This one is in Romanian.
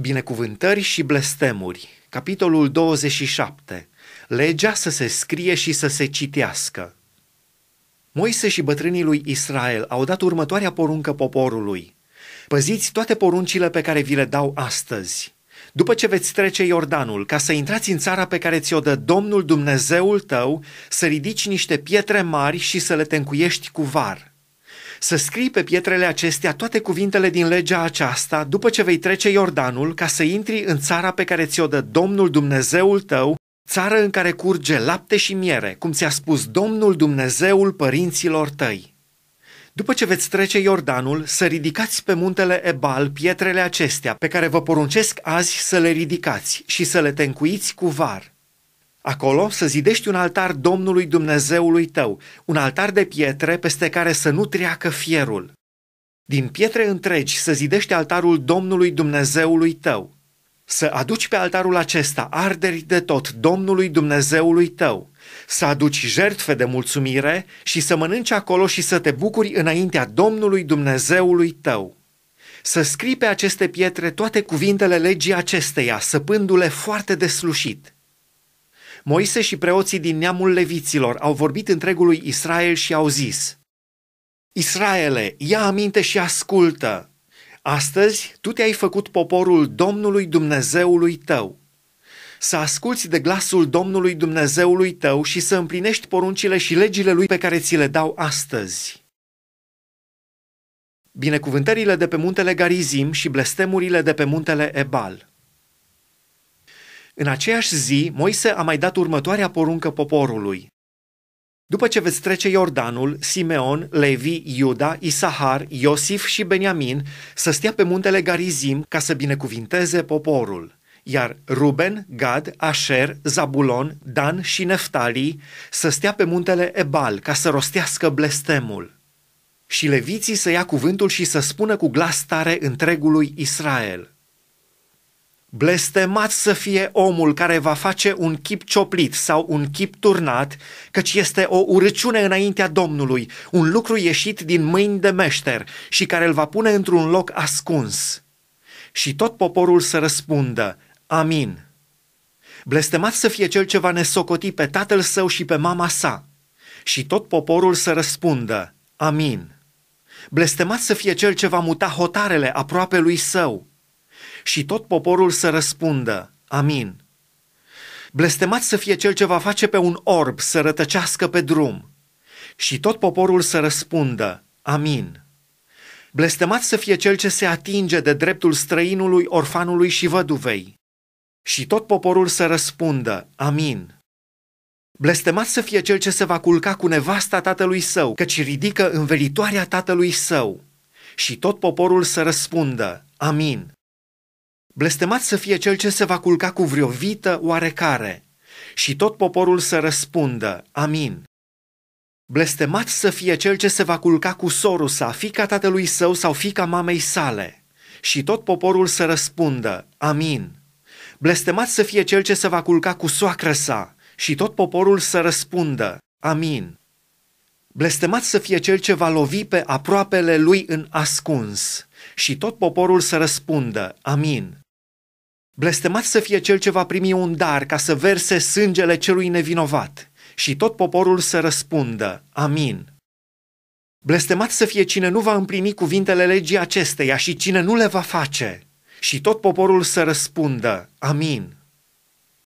Binecuvântări și blestemuri. Capitolul 27. Legea să se scrie și să se citească. Moise și bătrânii lui Israel au dat următoarea poruncă poporului. Păziți toate poruncile pe care vi le dau astăzi. După ce veți trece Iordanul, ca să intrați în țara pe care ți-o dă Domnul Dumnezeul tău, să ridici niște pietre mari și să le tencuiești cu var – să scrii pe pietrele acestea toate cuvintele din legea aceasta după ce vei trece Iordanul ca să intri în țara pe care ți-o dă Domnul Dumnezeul tău, țară în care curge lapte și miere, cum ți-a spus Domnul Dumnezeul părinților tăi. După ce veți trece Iordanul, să ridicați pe muntele Ebal pietrele acestea, pe care vă poruncesc azi să le ridicați și să le tencuiți cu var. Acolo să zidești un altar Domnului Dumnezeului tău, un altar de pietre peste care să nu treacă fierul. Din pietre întregi să zidești altarul Domnului Dumnezeului tău. Să aduci pe altarul acesta arderi de tot Domnului Dumnezeului tău. Să aduci jertfe de mulțumire și să mănânci acolo și să te bucuri înaintea Domnului Dumnezeului tău. Să scrii pe aceste pietre toate cuvintele legii acesteia, săpându-le foarte deslușit – Moise și preoții din neamul leviților au vorbit întregului Israel și au zis, Israele, ia aminte și ascultă! Astăzi tu te-ai făcut poporul Domnului Dumnezeului tău. Să asculți de glasul Domnului Dumnezeului tău și să împlinești poruncile și legile lui pe care ți le dau astăzi. Binecuvântările de pe muntele Garizim și blestemurile de pe muntele Ebal – în aceeași zi, Moise a mai dat următoarea poruncă poporului. După ce veți trece Iordanul, Simeon, Levi, Iuda, Isahar, Iosif și Beniamin să stea pe muntele Garizim ca să binecuvinteze poporul iar Ruben, Gad, Asher, Zabulon, Dan și Neftali să stea pe muntele Ebal ca să rostească blestemul. Și leviții să ia cuvântul și să spună cu glas tare întregului Israel – Blestemat să fie omul care va face un chip cioplit sau un chip turnat, căci este o urăciune înaintea Domnului, un lucru ieșit din mâini de meșter și care îl va pune într-un loc ascuns. Și tot poporul să răspundă, Amin. Blestemat să fie cel ce va nesocoti pe tatăl său și pe mama sa. Și tot poporul să răspundă, Amin. Blestemat să fie cel ce va muta hotarele aproape lui său și tot poporul să răspundă, amin. Blestemat să fie cel ce va face pe un orb să rătăcească pe drum și tot poporul să răspundă, amin. Blestemat să fie cel ce se atinge de dreptul străinului, orfanului și văduvei. Și tot poporul să răspundă, amin. Blestemat să fie cel ce se va culca cu nevasta tatălui său, căci ridică învelitoarea tatălui său. Și tot poporul să răspundă, amin. Blestemat să fie cel ce se va culca cu vreo vită oarecare și tot poporul să răspundă, amin. Blestemat să fie cel ce se va culca cu sorul sa, fica tatălui său sau fica mamei sale și tot poporul să răspundă, amin. Blestemat să fie cel ce se va culca cu soacră sa și tot poporul să răspundă, amin. Blestemat să fie cel ce va lovi pe aproapele lui în ascuns și tot poporul să răspundă, amin. Blestemat să fie cel ce va primi un dar ca să verse sângele celui nevinovat. Și tot poporul să răspundă, Amin. Blestemat să fie cine nu va împlini cuvintele legii acesteia și cine nu le va face. Și tot poporul să răspundă, Amin.